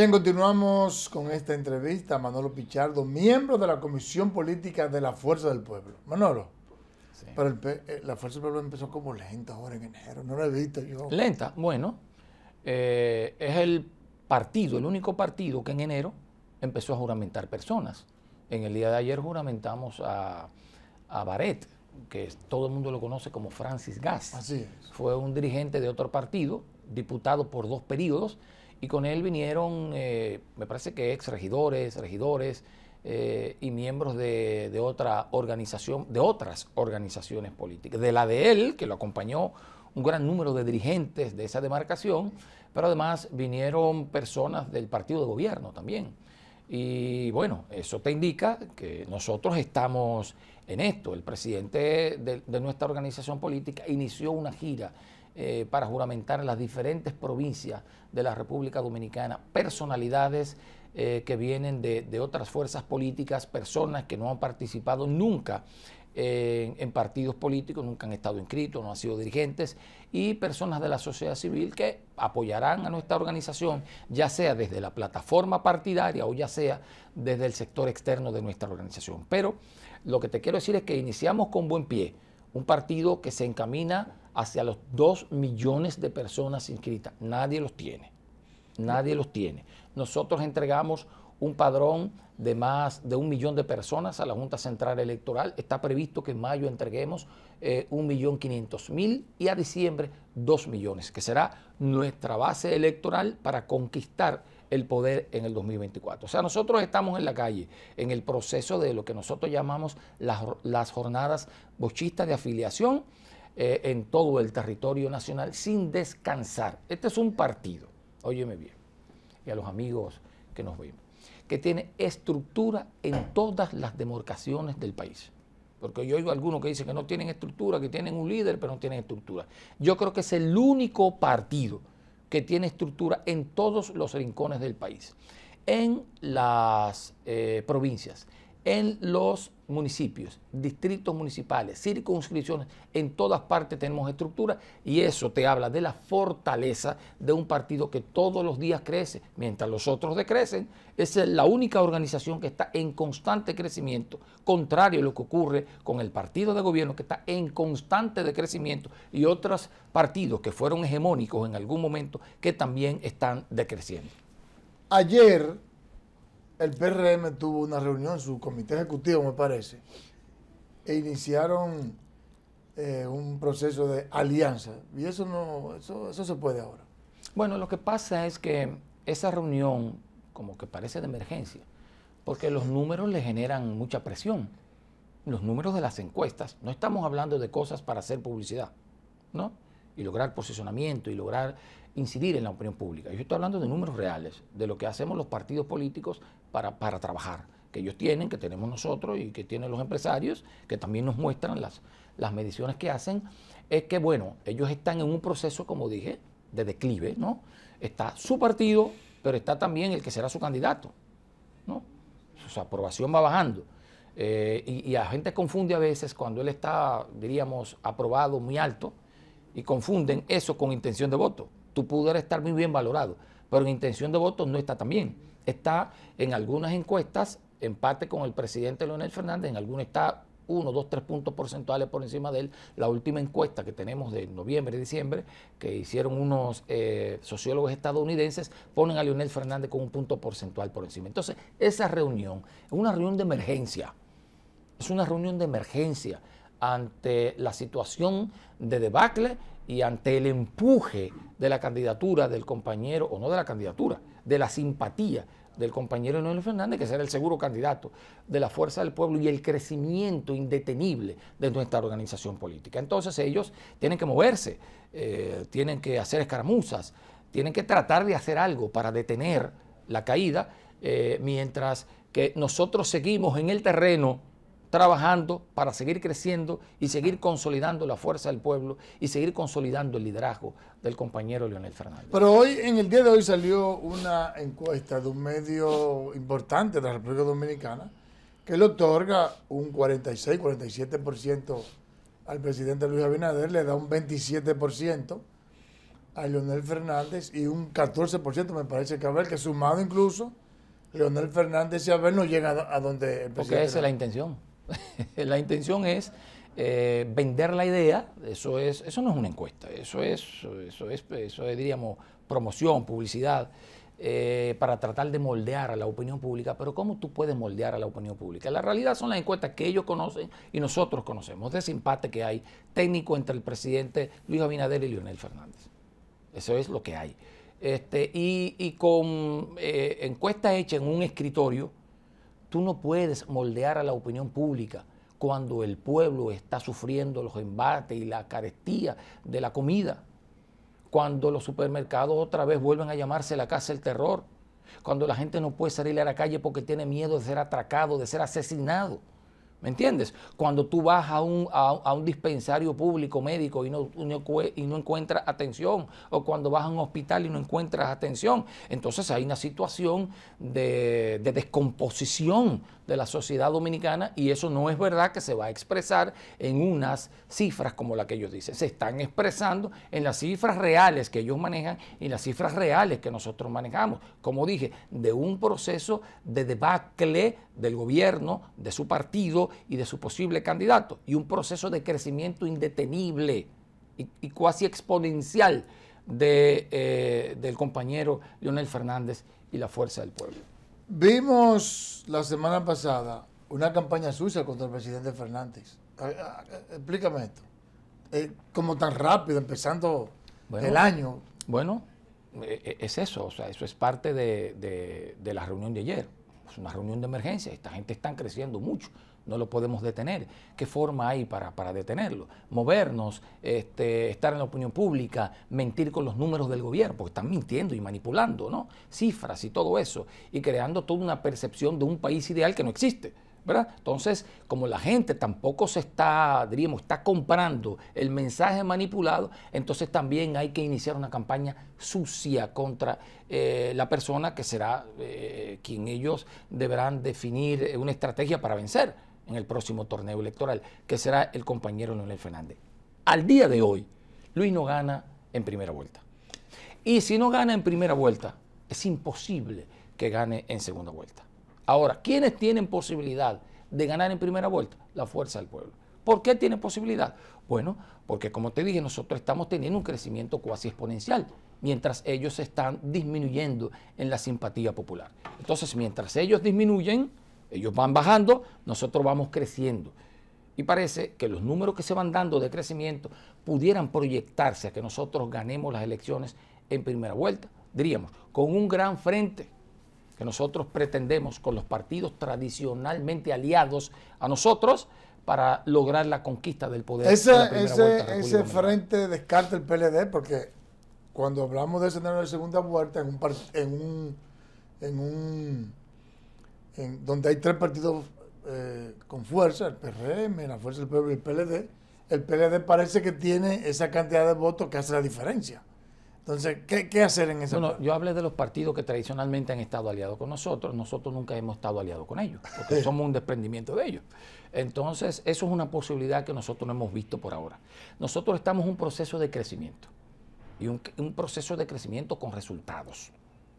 Bien, continuamos con esta entrevista Manolo Pichardo, miembro de la Comisión Política de la Fuerza del Pueblo. Manolo, eh, la Fuerza del Pueblo empezó como lenta ahora en enero, no la he visto yo. Lenta, bueno, eh, es el partido, el único partido que en enero empezó a juramentar personas. En el día de ayer juramentamos a, a Baret, que todo el mundo lo conoce como Francis Gas. Así Fue un dirigente de otro partido, diputado por dos periodos y con él vinieron, eh, me parece que ex regidores, regidores eh, y miembros de, de, otra organización, de otras organizaciones políticas. De la de él, que lo acompañó un gran número de dirigentes de esa demarcación, pero además vinieron personas del partido de gobierno también. Y bueno, eso te indica que nosotros estamos en esto. El presidente de, nuestra organización política inició una gira eh, para juramentar en las diferentes provincias de la República Dominicana personalidades eh, que vienen de, otras fuerzas políticas, personas que no han participado nunca eh, en partidos políticos, nunca han estado inscritos, no han sido dirigentes, y personas de la sociedad civil que apoyarán a nuestra organización, ya sea desde la plataforma partidaria o ya sea desde el sector externo de nuestra organización. Pero lo que te quiero decir es que iniciamos con buen pie un partido que se encamina hacia los 2 millones de personas inscritas. Nadie los tiene. Nadie los tiene. Nosotros entregamos un padrón de más de un millón de personas a la Junta Central Electoral. Está previsto que en mayo entreguemos eh, un millón quinientos mil y a diciembre dos millones, que será nuestra base electoral para conquistar el poder en el 2024. O sea, nosotros estamos en la calle, en el proceso de lo que nosotros llamamos las, jornadas bochistas de afiliación eh, en todo el territorio nacional sin descansar. Este es un partido, óyeme bien, y a los amigos que nos ven, que tiene estructura en todas las demarcaciones del país. Porque yo oigo algunos que dicen que no tienen estructura, que tienen un líder, pero no tienen estructura. Yo creo que es el único partido que tiene estructura en todos los rincones del país, en las eh, provincias, en los municipios, distritos municipales, circunscripciones, en todas partes tenemos estructura y eso te habla de la fortaleza de un partido que todos los días crece, mientras los otros decrecen. es la única organización que está en constante crecimiento, contrario a lo que ocurre con el partido de gobierno que está en constante decrecimiento y otros partidos que fueron hegemónicos en algún momento que también están decreciendo. Ayer el PRM tuvo una reunión, su comité ejecutivo, me parece, e iniciaron eh, un proceso de alianza. Y eso no, eso se puede ahora. Bueno, lo que pasa es que esa reunión como que parece de emergencia, porque los números le generan mucha presión. Los números de las encuestas, no estamos hablando de cosas para hacer publicidad, ¿no? y lograr posicionamiento y lograr incidir en la opinión pública. Yo estoy hablando de números reales, de lo que hacemos los partidos políticos para, trabajar, que ellos tienen, que tenemos nosotros y que tienen los empresarios, que también nos muestran las, las mediciones que hacen, es que, bueno, ellos están en un proceso, como dije, de declive, ¿no? Está su partido, pero está también el que será su candidato, ¿no? Su aprobación va bajando. Eh, y, y la gente confunde a veces cuando él está, diríamos, aprobado muy alto, y confunden eso con intención de voto. Tú pudieras estar muy bien valorado, pero en intención de voto no está tan bien. Está en algunas encuestas, empate con el presidente Leonel Fernández, en algunas está uno, dos, tres puntos porcentuales por encima de él. La última encuesta que tenemos de noviembre, diciembre, que hicieron unos eh, sociólogos estadounidenses, ponen a Leonel Fernández con un punto porcentual por encima. Entonces, esa reunión es una reunión de emergencia. Es una reunión de emergencia ante la situación de debacle y ante el empuje de la candidatura del compañero, o no de la candidatura, de la simpatía del compañero Noel Fernández, que será el seguro candidato de la Fuerza del Pueblo y el crecimiento indetenible de nuestra organización política. Entonces ellos tienen que moverse, eh, tienen que hacer escaramuzas, tienen que tratar de hacer algo para detener la caída, eh, mientras que nosotros seguimos en el terreno trabajando para seguir creciendo y seguir consolidando la fuerza del pueblo y seguir consolidando el liderazgo del compañero Leonel Fernández. Pero hoy, en el día de hoy salió una encuesta de un medio importante de la República Dominicana que le otorga un 46-47% al presidente Luis Abinader, le da un 27% a Leonel Fernández y un 14% me parece que ver, que sumado incluso, Leonel Fernández y ver, no llega a donde el presidente. Porque esa es la intención. la intención es eh, vender la idea, eso, es, eso no es una encuesta, eso es, eso eso diríamos, promoción, publicidad, eh, para tratar de moldear a la opinión pública. Pero ¿cómo tú puedes moldear a la opinión pública? La realidad son las encuestas que ellos conocen y nosotros conocemos, de ese empate que hay técnico entre el presidente Luis Abinader y Leonel Fernández. Eso es lo que hay. Este, y, con eh, encuestas hechas en un escritorio, Tú no puedes moldear a la opinión pública cuando el pueblo está sufriendo los embates y la carestía de la comida, cuando los supermercados otra vez vuelven a llamarse la casa del terror, cuando la gente no puede salir a la calle porque tiene miedo de ser atracado, de ser asesinado. ¿Me entiendes? Cuando tú vas a un, dispensario público médico y no, y no encuentras atención, o cuando vas a un hospital y no encuentras atención, entonces hay una situación de, de descomposición de la sociedad dominicana y eso no es verdad que se va a expresar en unas cifras como la que ellos dicen. Se están expresando en las cifras reales que ellos manejan y las cifras reales que nosotros manejamos. Como dije, de un proceso de debacle del gobierno, de su partido y de su posible candidato, y un proceso de crecimiento indetenible y, casi cuasi exponencial de, eh, del compañero Leonel Fernández y la fuerza del pueblo. Vimos la semana pasada una campaña sucia contra el presidente Fernández. Explícame esto. Eh, como tan rápido, empezando el año. Bueno, e, e, es eso, o sea, eso es parte de la reunión de ayer una reunión de emergencia, esta gente está creciendo mucho, no lo podemos detener. ¿Qué forma hay para, detenerlo? Movernos, este, estar en la opinión pública, mentir con los números del gobierno, porque están mintiendo y manipulando, ¿no? Cifras y todo eso, y creando toda una percepción de un país ideal que no existe. Entonces, como la gente tampoco se está, diríamos, está comprando el mensaje manipulado, entonces también hay que iniciar una campaña sucia contra eh, la persona que será eh, quien ellos deberán definir eh, una estrategia para vencer en el próximo torneo electoral, que será el compañero Leonel Fernández. Al día de hoy, Luis no gana en primera vuelta. Y si no gana en primera vuelta, es imposible que gane en segunda vuelta. Ahora, ¿quiénes tienen posibilidad de ganar en primera vuelta? La fuerza del pueblo. ¿Por qué tienen posibilidad? Bueno, porque como te dije, nosotros estamos teniendo un crecimiento cuasi exponencial, mientras ellos están disminuyendo en la simpatía popular. Entonces, mientras ellos disminuyen, ellos van bajando, nosotros vamos creciendo. Y parece que los números que se van dando de crecimiento pudieran proyectarse a que nosotros ganemos las elecciones en primera vuelta, diríamos, con un gran frente que nosotros pretendemos con los partidos tradicionalmente aliados a nosotros para lograr la conquista del poder. Ese, ese, ese frente descarta el PLD porque cuando hablamos de escenario de segunda vuelta en un, en un, en donde hay tres partidos eh, con fuerza, el PRM, la Fuerza del Pueblo y el PLD, el PLD parece que tiene esa cantidad de votos que hace la diferencia. Entonces, ¿qué, hacer en ese Bueno, yo hablé de los partidos que tradicionalmente han estado aliados con nosotros. Nosotros nunca hemos estado aliados con ellos, porque somos un desprendimiento de ellos. Entonces, eso es una posibilidad que nosotros no hemos visto por ahora. Nosotros estamos en un proceso de crecimiento, y un, un proceso de crecimiento con resultados,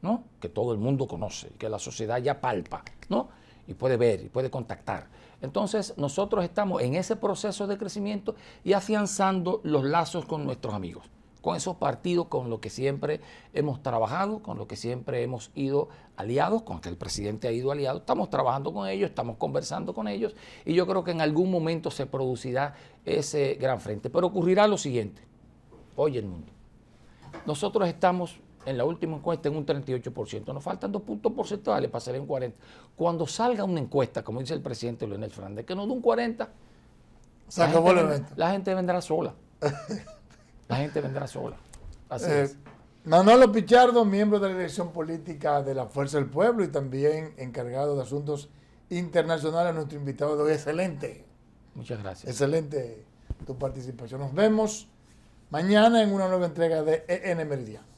¿no? Que todo el mundo conoce, que la sociedad ya palpa, ¿no? y puede ver y puede contactar. Entonces nosotros estamos en ese proceso de crecimiento y afianzando los lazos con nuestros amigos con esos partidos con los que siempre hemos trabajado, con los que siempre hemos ido aliados, con los que el presidente ha ido aliado. Estamos trabajando con ellos, estamos conversando con ellos y yo creo que en algún momento se producirá ese gran frente. Pero ocurrirá lo siguiente, Oye, el mundo. Nosotros estamos en la última encuesta en un 38%. Nos faltan dos puntos porcentuales para ser en 40. Cuando salga una encuesta, como dice el presidente Leonel Fernández, que nos de un 40, la gente vendrá sola. la gente vendrá sola. Así eh, es. Manolo Pichardo, miembro de la dirección política de la Fuerza del Pueblo y también encargado de asuntos internacionales, nuestro invitado de hoy. Excelente. Muchas gracias. Excelente tu participación. Nos vemos mañana en una nueva entrega de EN Meridiano.